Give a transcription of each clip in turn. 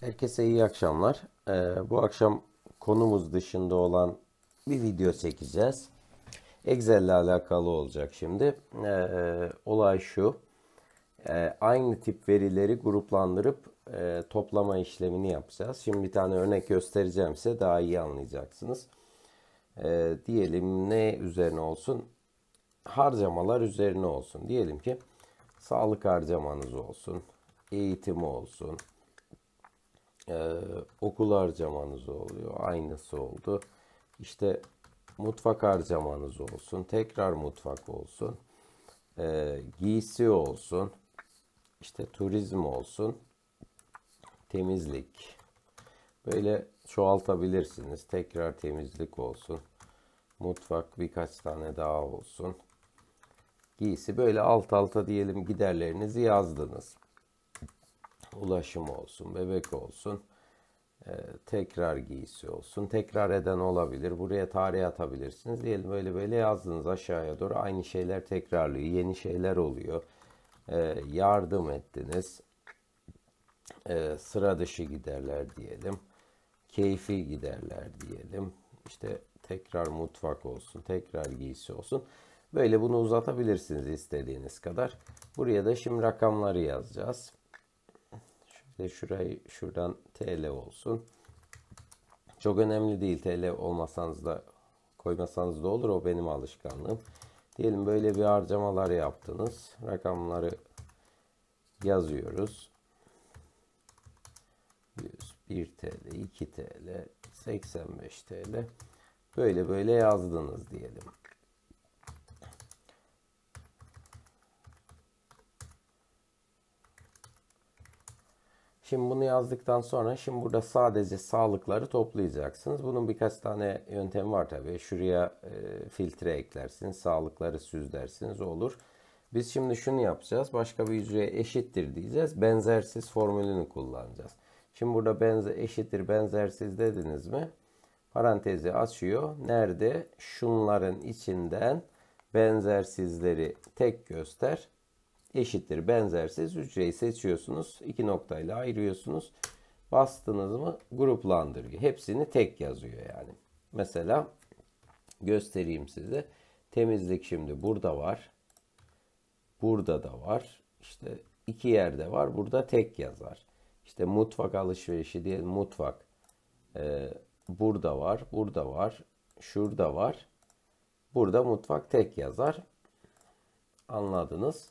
Herkese iyi akşamlar. Ee, bu akşam konumuz dışında olan bir video çekeceğiz. Excel ile alakalı olacak şimdi. Ee, olay şu. Ee, aynı tip verileri gruplandırıp e, toplama işlemini yapacağız. Şimdi bir tane örnek göstereceğim size daha iyi anlayacaksınız. Ee, diyelim ne üzerine olsun? Harcamalar üzerine olsun. Diyelim ki sağlık harcamanız olsun, eğitimi olsun, e, okul harcamanız oluyor. Aynısı oldu. İşte mutfak harcamanız olsun. Tekrar mutfak olsun. E, giysi olsun. İşte turizm olsun. Temizlik. Böyle çoğaltabilirsiniz. Tekrar temizlik olsun. Mutfak birkaç tane daha olsun. Giysi böyle alt alta diyelim giderlerinizi yazdınız ulaşım olsun, bebek olsun, e, tekrar giysi olsun. Tekrar eden olabilir. Buraya tarih atabilirsiniz. Diyelim böyle böyle yazdınız aşağıya doğru. Aynı şeyler tekrarlıyor. Yeni şeyler oluyor. E, yardım ettiniz. E, sıra dışı giderler diyelim. Keyfi giderler diyelim. İşte tekrar mutfak olsun. Tekrar giysi olsun. Böyle bunu uzatabilirsiniz istediğiniz kadar. Buraya da şimdi rakamları yazacağız. İşte şurayı şuradan TL olsun. Çok önemli değil. TL olmasanız da koymasanız da olur. O benim alışkanlığım. Diyelim böyle bir harcamalar yaptınız. Rakamları yazıyoruz. 101 TL, 2 TL, 85 TL. Böyle böyle yazdınız diyelim. Şimdi bunu yazdıktan sonra şimdi burada sadece sağlıkları toplayacaksınız. Bunun birkaç tane yöntemi var tabii. Şuraya e, filtre eklersiniz. Sağlıkları süzlersiniz olur. Biz şimdi şunu yapacağız. Başka bir hücreye eşittir diyeceğiz. Benzersiz formülünü kullanacağız. Şimdi burada benze eşittir benzersiz dediniz mi? Parantezi açıyor. Nerede? Şunların içinden benzersizleri tek göster eşittir benzersiz hücreyi seçiyorsunuz. iki noktayla ayırıyorsunuz. Bastınız mı gruplandırıyor. Hepsini tek yazıyor yani. Mesela göstereyim size. Temizlik şimdi burada var. Burada da var. İşte iki yerde var. Burada tek yazar. İşte mutfak alışverişi diye mutfak. Ee, burada var. Burada var. Şurada var. Burada mutfak tek yazar. Anladınız.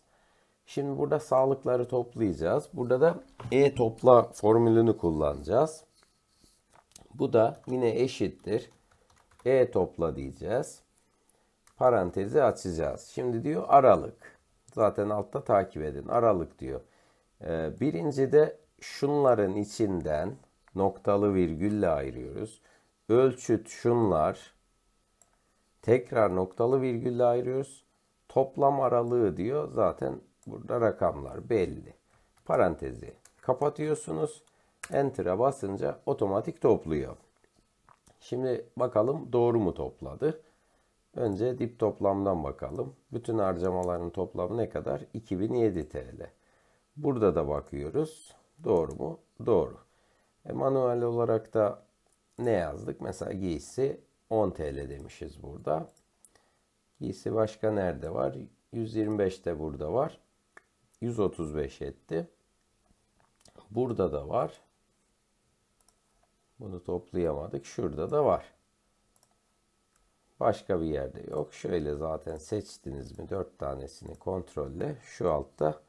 Şimdi burada sağlıkları toplayacağız. Burada da E topla formülünü kullanacağız. Bu da yine eşittir. E topla diyeceğiz. Parantezi açacağız. Şimdi diyor aralık. Zaten altta takip edin. Aralık diyor. Ee, birinci de şunların içinden noktalı virgülle ayırıyoruz. Ölçüt şunlar. Tekrar noktalı virgülle ayırıyoruz. Toplam aralığı diyor. Zaten Burada rakamlar belli. Parantezi kapatıyorsunuz. Enter'a basınca otomatik topluyor. Şimdi bakalım doğru mu topladı? Önce dip toplamdan bakalım. Bütün harcamaların toplamı ne kadar? 2007 TL. Burada da bakıyoruz. Doğru mu? Doğru. E, manuel olarak da ne yazdık? Mesela giysi 10 TL demişiz burada. Giysi başka nerede var? 125 de burada var. 135 etti. Burada da var. Bunu toplayamadık. Şurada da var. Başka bir yerde yok. Şöyle zaten seçtiniz mi 4 tanesini kontrolle. Şu altta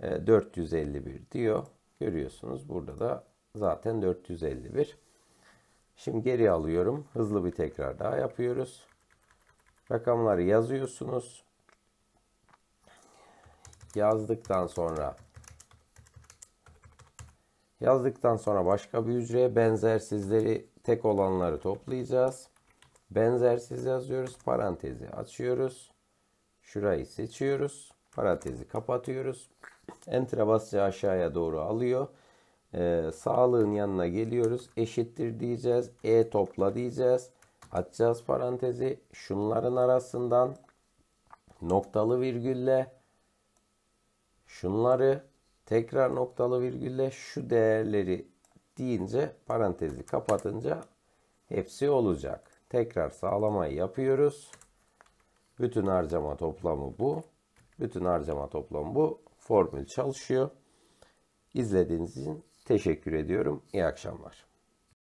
451 e, diyor. Görüyorsunuz burada da zaten 451. Şimdi geri alıyorum. Hızlı bir tekrar daha yapıyoruz. Rakamları yazıyorsunuz yazdıktan sonra yazdıktan sonra başka bir hücreye benzersizleri tek olanları toplayacağız. Benzersiz yazıyoruz. Parantezi açıyoruz. Şurayı seçiyoruz. Parantezi kapatıyoruz. Enter'a basınca aşağıya doğru alıyor. Ee, sağlığın yanına geliyoruz. Eşittir diyeceğiz. E topla diyeceğiz. Açacağız parantezi. Şunların arasından noktalı virgülle şunları tekrar noktalı virgülle şu değerleri deyince parantezi kapatınca hepsi olacak. Tekrar sağlamayı yapıyoruz. Bütün harcama toplamı bu. Bütün harcama toplamı bu. Formül çalışıyor. İzlediğiniz için teşekkür ediyorum. İyi akşamlar.